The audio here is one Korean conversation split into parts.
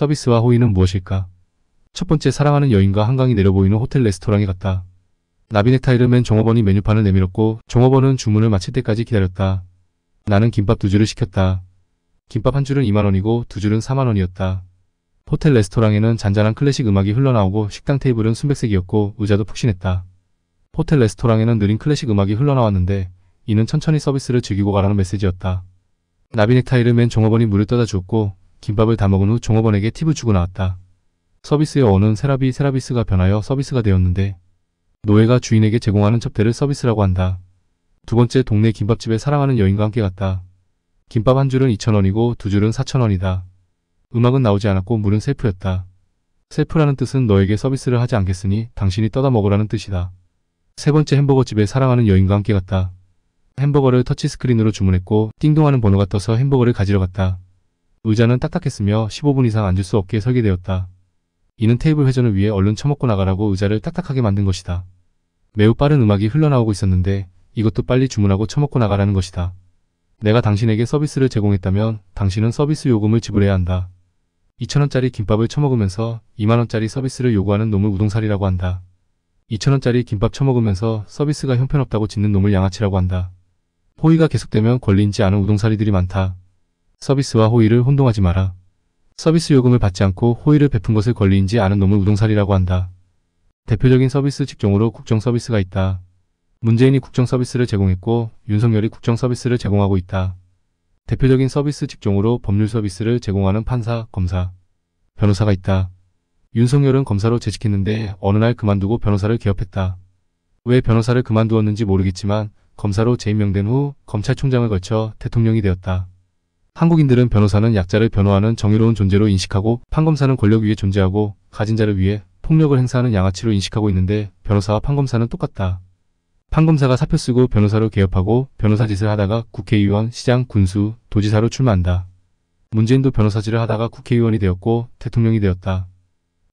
서비스와 호의는 무엇일까? 첫 번째 사랑하는 여인과 한강이 내려보이는 호텔 레스토랑에 갔다. 나비넥타이를 맨 종업원이 메뉴판을 내밀었고 종업원은 주문을 마칠 때까지 기다렸다. 나는 김밥 두 줄을 시켰다. 김밥 한 줄은 2만원이고 두 줄은 4만원이었다. 호텔 레스토랑에는 잔잔한 클래식 음악이 흘러나오고 식당 테이블은 순백색이었고 의자도 푹신했다. 호텔 레스토랑에는 느린 클래식 음악이 흘러나왔는데 이는 천천히 서비스를 즐기고 가라는 메시지였다. 나비넥타이를 맨 종업원이 물을 떠다 주었고 김밥을 다 먹은 후 종업원에게 팁을 주고 나왔다. 서비스의 어는 세라비 세라비스가 변하여 서비스가 되었는데 노예가 주인에게 제공하는 첩대를 서비스라고 한다. 두 번째 동네 김밥집에 사랑하는 여인과 함께 갔다. 김밥 한 줄은 2천원이고두 줄은 4천원이다 음악은 나오지 않았고 물은 셀프였다. 셀프라는 뜻은 너에게 서비스를 하지 않겠으니 당신이 떠다 먹으라는 뜻이다. 세 번째 햄버거 집에 사랑하는 여인과 함께 갔다. 햄버거를 터치스크린으로 주문했고 띵동하는 번호가 떠서 햄버거를 가지러 갔다. 의자는 딱딱했으며 15분 이상 앉을 수 없게 설계되었다. 이는 테이블 회전을 위해 얼른 처먹고 나가라고 의자를 딱딱하게 만든 것이다. 매우 빠른 음악이 흘러나오고 있었는데 이것도 빨리 주문하고 처먹고 나가라는 것이다. 내가 당신에게 서비스를 제공했다면 당신은 서비스 요금을 지불해야 한다. 2천원짜리 김밥을 처먹으면서 2만원짜리 서비스를 요구하는 놈을 우동살이라고 한다. 2천원짜리 김밥 처먹으면서 서비스가 형편없다고 짓는 놈을 양아치라고 한다. 호의가 계속되면 권리인지 아는 우동살이들이 많다. 서비스와 호의를 혼동하지 마라. 서비스 요금을 받지 않고 호의를 베푼 것을 권리인지 아는 놈을 우동살이라고 한다. 대표적인 서비스 직종으로 국정 서비스가 있다. 문재인이 국정 서비스를 제공했고 윤석열이 국정 서비스를 제공하고 있다. 대표적인 서비스 직종으로 법률 서비스를 제공하는 판사, 검사, 변호사가 있다. 윤석열은 검사로 재직했는데 어느 날 그만두고 변호사를 개업했다. 왜 변호사를 그만두었는지 모르겠지만 검사로 재임명된 후 검찰총장을 걸쳐 대통령이 되었다. 한국인들은 변호사는 약자를 변호하는 정의로운 존재로 인식하고 판검사는 권력 위에 존재하고 가진 자를 위해 폭력을 행사하는 양아치로 인식하고 있는데 변호사와 판검사는 똑같다. 판검사가 사표 쓰고 변호사로 개업하고 변호사 짓을 하다가 국회의원, 시장, 군수, 도지사로 출마한다. 문재인도 변호사질을 하다가 국회의원이 되었고 대통령이 되었다.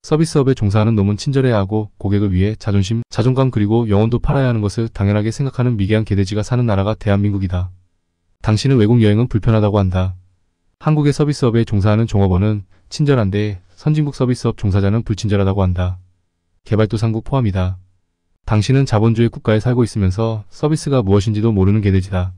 서비스업에 종사하는 놈은 친절해야 하고 고객을 위해 자존심, 자존감 그리고 영혼도 팔아야 하는 것을 당연하게 생각하는 미개한 개돼지가 사는 나라가 대한민국이다. 당신은 외국 여행은 불편하다고 한다. 한국의 서비스업에 종사하는 종업원은 친절한데 선진국 서비스업 종사자는 불친절하다고 한다. 개발도상국 포함이다. 당신은 자본주의 국가에 살고 있으면서 서비스가 무엇인지도 모르는 개돼지다.